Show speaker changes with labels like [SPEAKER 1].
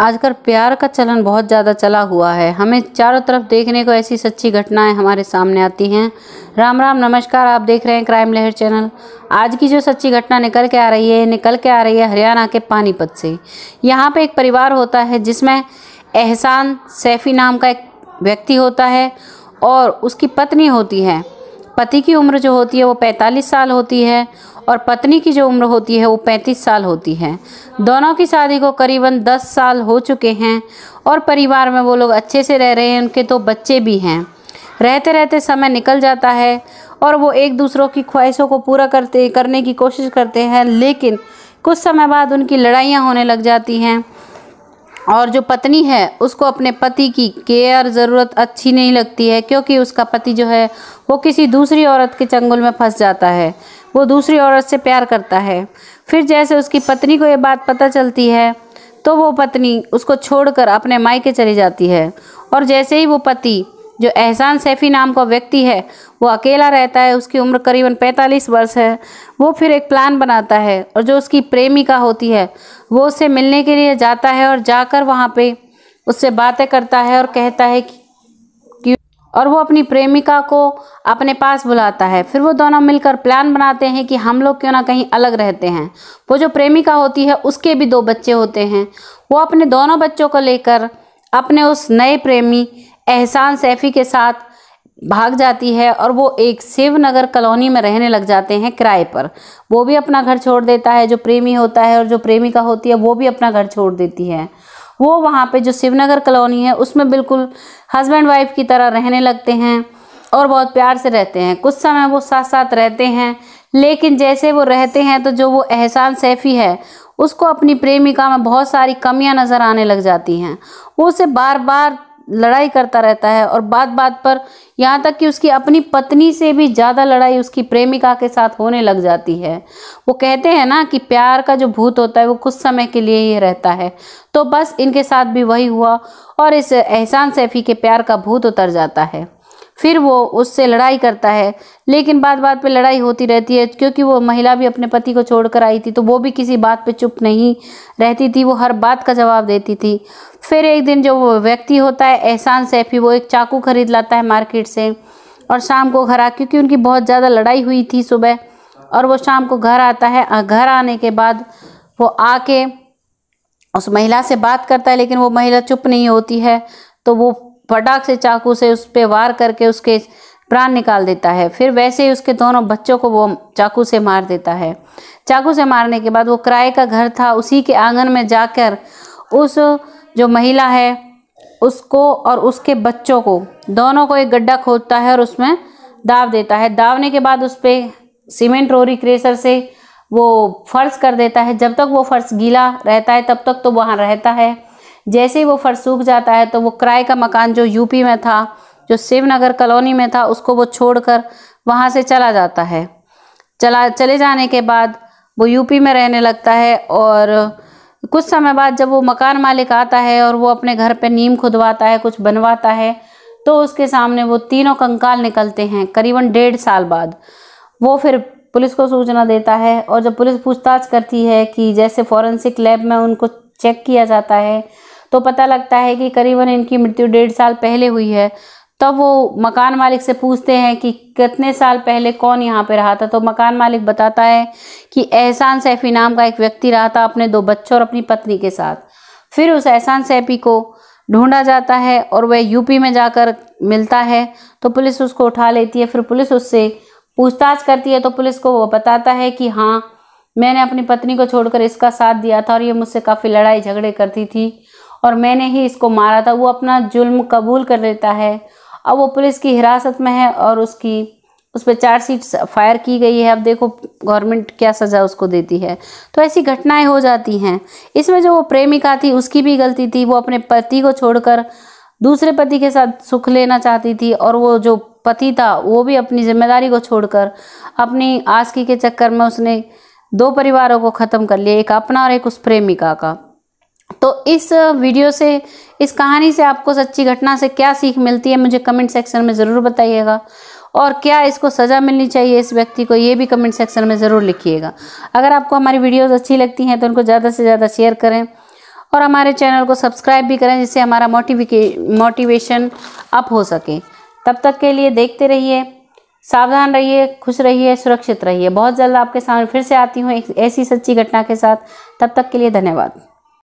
[SPEAKER 1] आजकल प्यार का चलन बहुत ज़्यादा चला हुआ है हमें चारों तरफ देखने को ऐसी सच्ची घटनाएं हमारे सामने आती हैं राम राम नमस्कार आप देख रहे हैं क्राइम लहर चैनल आज की जो सच्ची घटना निकल के आ रही है निकल के आ रही है हरियाणा के पानीपत से यहाँ पे एक परिवार होता है जिसमें एहसान सैफ़ी नाम का एक व्यक्ति होता है और उसकी पत्नी होती है पति की उम्र जो होती है वो पैंतालीस साल होती है और पत्नी की जो उम्र होती है वो पैंतीस साल होती है दोनों की शादी को करीबन दस साल हो चुके हैं और परिवार में वो लोग अच्छे से रह रहे हैं उनके तो बच्चे भी हैं रहते रहते समय निकल जाता है और वो एक दूसरों की ख्वाहिशों को पूरा करते करने की कोशिश करते हैं लेकिन कुछ समय बाद उनकी लड़ाइयाँ होने लग जाती हैं और जो पत्नी है उसको अपने पति की केयर ज़रूरत अच्छी नहीं लगती है क्योंकि उसका पति जो है वो किसी दूसरी औरत के चंगुल में फंस जाता है वो दूसरी औरत से प्यार करता है फिर जैसे उसकी पत्नी को ये बात पता चलती है तो वो पत्नी उसको छोड़कर अपने मायके चली जाती है और जैसे ही वो पति जो एहसान सैफ़ी नाम का व्यक्ति है वो अकेला रहता है उसकी उम्र करीबन 45 वर्ष है वो फिर एक प्लान बनाता है और जो उसकी प्रेमिका होती है वो उससे मिलने के लिए जाता है और जाकर वहाँ पे उससे बातें करता है और कहता है कि और वो अपनी प्रेमिका को अपने पास बुलाता है फिर वो दोनों मिलकर प्लान बनाते हैं कि हम लोग क्यों ना कहीं अलग रहते हैं वो जो प्रेमिका होती है उसके भी दो बच्चे होते हैं वो अपने दोनों बच्चों को लेकर अपने उस नए प्रेमी एहसान सैफी के साथ भाग जाती है और वो एक शिव नगर कॉलोनी में रहने लग जाते हैं किराए पर वो भी अपना घर छोड़ देता है जो प्रेमी होता है और जो प्रेमिका होती है वो भी अपना घर छोड़ देती है वो वहाँ पे जो शिवनगर कॉलोनी है उसमें बिल्कुल हस्बैंड वाइफ की तरह रहने लगते हैं और बहुत प्यार से रहते हैं कुछ समय वो साथ साथ रहते हैं लेकिन जैसे वो रहते हैं तो जो वो एहसान सैफ़ी है उसको अपनी प्रेमिका में बहुत सारी कमियां नज़र आने लग जाती हैं वो उसे बार बार लड़ाई करता रहता है और बात बात पर यहाँ तक कि उसकी अपनी पत्नी से भी ज़्यादा लड़ाई उसकी प्रेमिका के साथ होने लग जाती है वो कहते हैं ना कि प्यार का जो भूत होता है वो कुछ समय के लिए ही रहता है तो बस इनके साथ भी वही हुआ और इस एहसान सैफ़ी के प्यार का भूत उतर जाता है फिर वो उससे लड़ाई करता है लेकिन बात बात पे लड़ाई होती रहती है क्योंकि वो महिला भी अपने पति को छोड़कर आई थी तो वो भी किसी बात पे चुप नहीं रहती थी वो हर बात का जवाब देती थी फिर एक दिन जो वो व्यक्ति होता है एहसान सैफी वो एक चाकू खरीद लाता है मार्केट से और शाम को घर आ क्योंकि उनकी बहुत ज़्यादा लड़ाई हुई थी सुबह और वो शाम को घर आता है घर आने के बाद वो आके उस महिला से बात करता है लेकिन वो महिला चुप नहीं होती है तो वो फटाक से चाकू से उस पर वार करके उसके प्राण निकाल देता है फिर वैसे ही उसके दोनों बच्चों को वो चाकू से मार देता है चाकू से मारने के बाद वो किराए का घर था उसी के आंगन में जाकर उस जो महिला है उसको और उसके बच्चों को दोनों को एक गड्ढा खोदता है और उसमें दाब देता है दावने के बाद उस पर सीमेंट रोरी क्रेशर से वो फर्श कर देता है जब तक वो फर्श गीला रहता है तब तक तो वहाँ रहता है जैसे ही वो फर्श सूख जाता है तो वो किराए का मकान जो यूपी में था जो शिवनगर कॉलोनी में था उसको वो छोड़कर वहाँ से चला जाता है चला चले जाने के बाद वो यूपी में रहने लगता है और कुछ समय बाद जब वो मकान मालिक आता है और वो अपने घर पे नीम खुदवाता है कुछ बनवाता है तो उसके सामने वो तीनों कंकाल निकलते हैं करीबन डेढ़ साल बाद वो फिर पुलिस को सूचना देता है और जब पुलिस पूछताछ करती है कि जैसे फॉरेंसिक लैब में उनको चेक किया जाता है तो पता लगता है कि करीबन इनकी मृत्यु डेढ़ साल पहले हुई है तब तो वो मकान मालिक से पूछते हैं कि कितने साल पहले कौन यहाँ पे रहा था तो मकान मालिक बताता है कि एहसान सैफी नाम का एक व्यक्ति रहा था अपने दो बच्चों और अपनी पत्नी के साथ फिर उस एहसान सैफी को ढूंढा जाता है और वह यूपी में जाकर मिलता है तो पुलिस उसको उठा लेती है फिर पुलिस उससे पूछताछ करती है तो पुलिस को वो बताता है कि हाँ मैंने अपनी पत्नी को छोड़कर इसका साथ दिया था और ये मुझसे काफ़ी लड़ाई झगड़े करती थी और मैंने ही इसको मारा था वो अपना जुल्म कबूल कर लेता है अब वो पुलिस की हिरासत में है और उसकी उस पर चार्जशीट फायर की गई है अब देखो गवर्नमेंट क्या सज़ा उसको देती है तो ऐसी घटनाएं हो जाती हैं इसमें जो वो प्रेमिका थी उसकी भी गलती थी वो अपने पति को छोड़कर दूसरे पति के साथ सुख लेना चाहती थी और वो जो पति था वो भी अपनी जिम्मेदारी को छोड़कर अपनी आसकी के चक्कर में उसने दो परिवारों को ख़त्म कर लिया एक अपना और एक उस प्रेमिका का तो इस वीडियो से इस कहानी से आपको सच्ची घटना से क्या सीख मिलती है मुझे कमेंट सेक्शन में ज़रूर बताइएगा और क्या इसको सज़ा मिलनी चाहिए इस व्यक्ति को ये भी कमेंट सेक्शन में ज़रूर लिखिएगा अगर आपको हमारी वीडियोज़ अच्छी लगती हैं तो उनको ज़्यादा से ज़्यादा शेयर करें और हमारे चैनल को सब्सक्राइब भी करें जिससे हमारा मोटिविके मोटिवेशन अप हो सके तब तक के लिए देखते रहिए सावधान रहिए खुश रहिए सुरक्षित रहिए बहुत जल्द आपके सामने फिर से आती हूँ एक ऐसी सच्ची घटना के साथ तब तक के लिए धन्यवाद